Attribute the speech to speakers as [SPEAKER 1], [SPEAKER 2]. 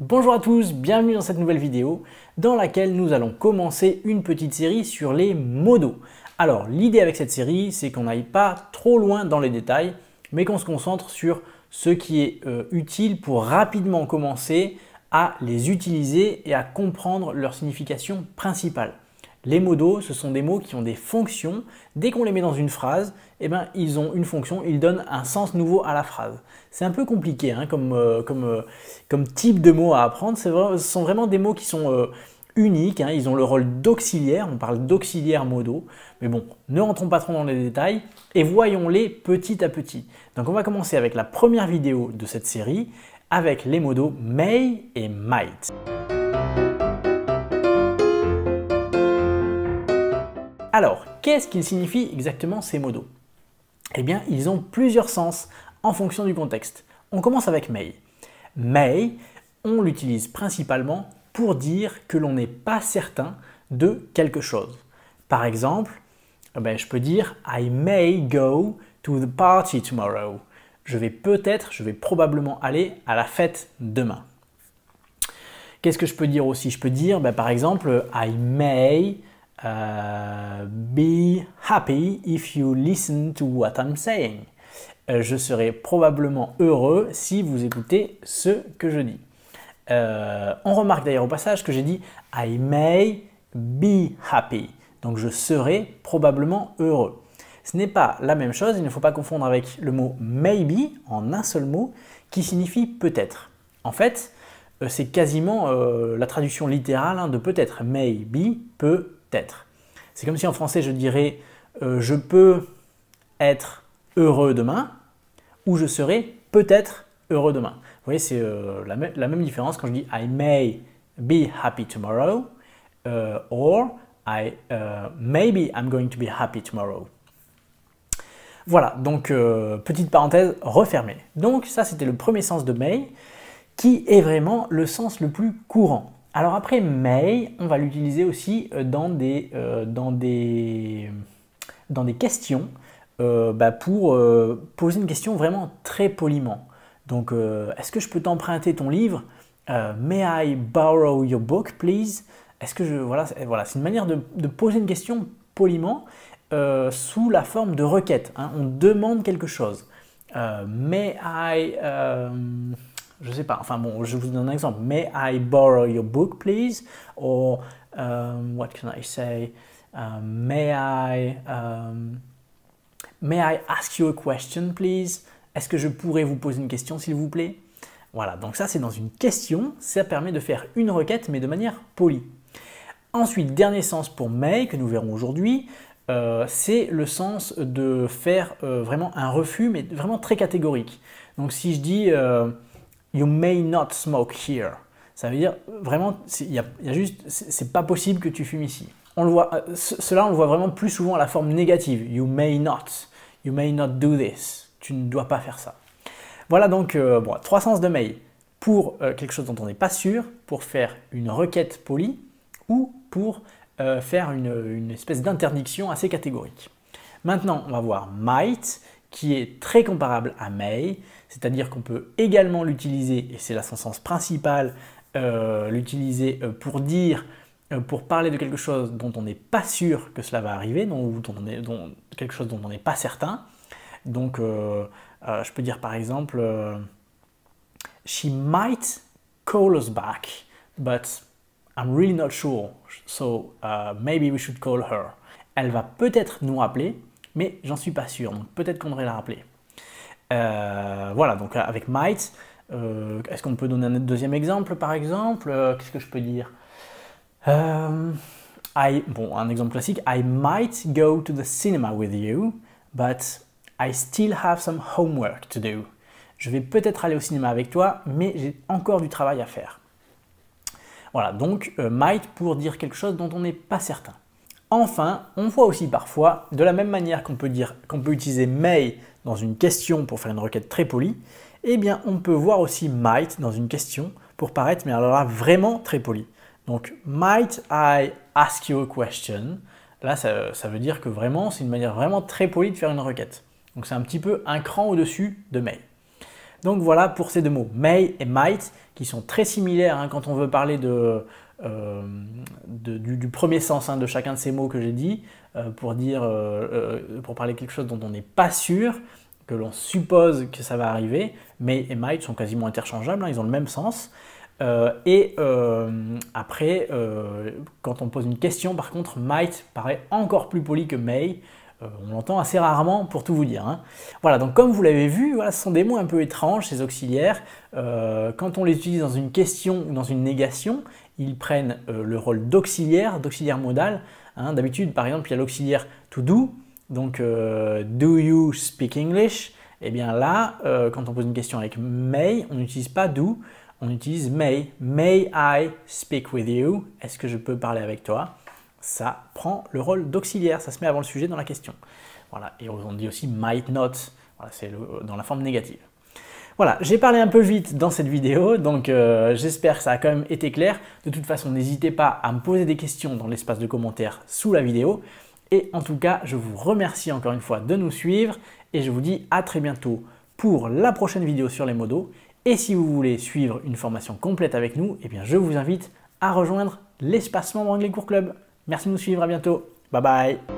[SPEAKER 1] Bonjour à tous, bienvenue dans cette nouvelle vidéo dans laquelle nous allons commencer une petite série sur les modos. Alors l'idée avec cette série c'est qu'on n'aille pas trop loin dans les détails mais qu'on se concentre sur ce qui est euh, utile pour rapidement commencer à les utiliser et à comprendre leur signification principale. Les modos, ce sont des mots qui ont des fonctions. Dès qu'on les met dans une phrase, eh ben, ils ont une fonction, ils donnent un sens nouveau à la phrase. C'est un peu compliqué hein, euh, euh, comme, type de mots à apprendre. ce sont vraiment des mots qui sont euh, uniques. Hein. Ils ont le rôle d'auxiliaire. On parle d'auxiliaire modo. Mais bon, ne rentrons pas trop dans les détails et voyons-les petit à petit. Donc on va commencer avec la première vidéo de cette série avec les modos « may et might. Alors, qu'est-ce qu'ils signifient exactement ces mots Eh bien, ils ont plusieurs sens en fonction du contexte. On commence avec may ».« May », on l'utilise principalement pour dire que l'on n'est pas certain de quelque chose. Par exemple, eh ben, je peux dire I may go to the party tomorrow. Je vais peut-être, je vais probablement aller à la fête demain. Qu'est-ce que je peux dire aussi Je peux dire ben, par exemple I may euh, be happy if you listen to what I'm saying. Euh, je serai probablement heureux si vous écoutez ce que je dis. Euh, on remarque d'ailleurs au passage que j'ai dit I may be happy. Donc je serai probablement heureux. Ce n'est pas la même chose, il ne faut pas confondre avec le mot maybe en un seul mot qui signifie peut-être. En fait, c'est quasiment la traduction littérale hein, de peut-être. Maybe peut c'est comme si en français je dirais euh, je peux être heureux demain ou je serai peut-être heureux demain. Vous voyez, c'est euh, la, même différence quand je dis I may be happy tomorrow euh, or I maybe I'm going to be happy tomorrow. Voilà, donc petite parenthèse refermée. Donc ça c'était le premier sens de may qui est vraiment le sens le plus courant. Alors après may, on va l'utiliser aussi euh, dans des, euh, dans des, dans des questions euh, bah, pour poser une question vraiment très poliment. Donc, est-ce que je peux t'emprunter ton livre May I borrow your book, please Est-ce que je voilà, voilà, c'est une manière de, poser une question poliment sous la forme de requête. Hein. on demande quelque chose. may I je sais pas, enfin bon, je vous donne un exemple. May I borrow your book, please? Or, um, what can I say? Um, um, may I, ask you a question, please? Est-ce que je pourrais vous poser une question, s'il vous plaît? Voilà, donc ça, c'est dans une question. Ça permet de faire une requête, mais de manière polie. Ensuite, dernier sens pour may que nous verrons aujourd'hui, euh, c'est le sens de faire euh, vraiment un refus, mais vraiment très catégorique. Donc si je dis. Euh, You may not smoke here. Ça veut dire vraiment, il y, a juste, c'est pas possible que tu fumes ici. On le voit, euh, cela on le voit vraiment plus souvent à la forme négative. You may not, you may not do this. Tu ne dois pas faire ça. Voilà donc euh, bon, trois sens de may pour euh, quelque chose dont on n'est pas sûr, pour faire une requête polie ou pour faire une espèce d'interdiction assez catégorique. Maintenant, on va voir might qui est très comparable à May, c'est-à-dire qu'on peut également l'utiliser, et c'est la son sens principal, euh, l'utiliser euh, pour dire, euh, pour parler de quelque chose dont on n'est pas sûr que cela va arriver, dont, quelque chose dont on n'est pas certain. Donc, je peux dire par exemple, She might call us back, but I'm really not sure, so uh, maybe we should call her. Elle va peut-être nous appeler, mais j'en suis pas sûr. Donc peut-être qu'on devrait la rappeler. Euh, voilà, donc euh, avec might, euh, est-ce qu'on peut donner un deuxième exemple par exemple Qu'est-ce que je peux dire I, Bon, un exemple classique I might go to the cinema with you, but I still have some homework to do. Je vais peut-être aller au cinéma avec toi, mais j'ai encore du travail à faire. Voilà, donc might pour dire quelque chose dont on n'est pas certain. Enfin, on voit aussi parfois, de la même manière qu'on peut dire qu'on peut utiliser may dans une question pour faire une requête très polie, eh bien on peut voir aussi might dans une question pour paraître, mais alors là, vraiment très poli. Donc, might I ask you a question Là, ça, veut dire que vraiment, c'est une manière vraiment très polie de faire une requête. Donc, c'est un petit peu un cran au-dessus de may. Donc, voilà pour ces deux mots, may et might, qui sont très similaires hein, quand on veut parler de, euh, du, premier sens hein, de chacun de ces mots que j'ai dit euh, pour dire, de euh, pour parler quelque chose dont on n'est pas sûr, que l'on suppose que ça va arriver. May et might sont quasiment interchangeables, hein, ils ont le même sens. et après, quand on pose une question, par contre, might paraît encore plus poli que may. Euh, on l'entend assez rarement pour tout vous dire. Hein. Voilà, donc comme vous l'avez vu, voilà, ce sont des mots un peu étranges, ces auxiliaires. Euh, quand on les utilise dans une question ou dans une négation, ils prennent euh, le rôle d'auxiliaire, d'auxiliaire modal. Hein. D'habitude, par exemple, il y a l'auxiliaire to do, donc do you speak English Eh bien là, quand on pose une question avec may, on n'utilise pas do, on utilise may. May I speak with you Est-ce que je peux parler avec toi ça prend le rôle d'auxiliaire, ça se met avant le sujet dans la question. Voilà, et on dit aussi might not, c'est dans la forme négative. Voilà, j'ai parlé un peu vite dans cette vidéo, donc euh, j'espère que ça a quand même été clair. De toute façon, n'hésitez pas à me poser des questions dans l'espace de commentaires sous la vidéo. Et en tout cas, je vous remercie encore une fois de nous suivre et je vous dis à très bientôt pour la prochaine vidéo sur les modos. Et si vous voulez suivre une formation complète avec nous, eh bien je vous invite à rejoindre l'espace membre Anglais Cours Club. Merci de nous suivre, à bientôt. Bye bye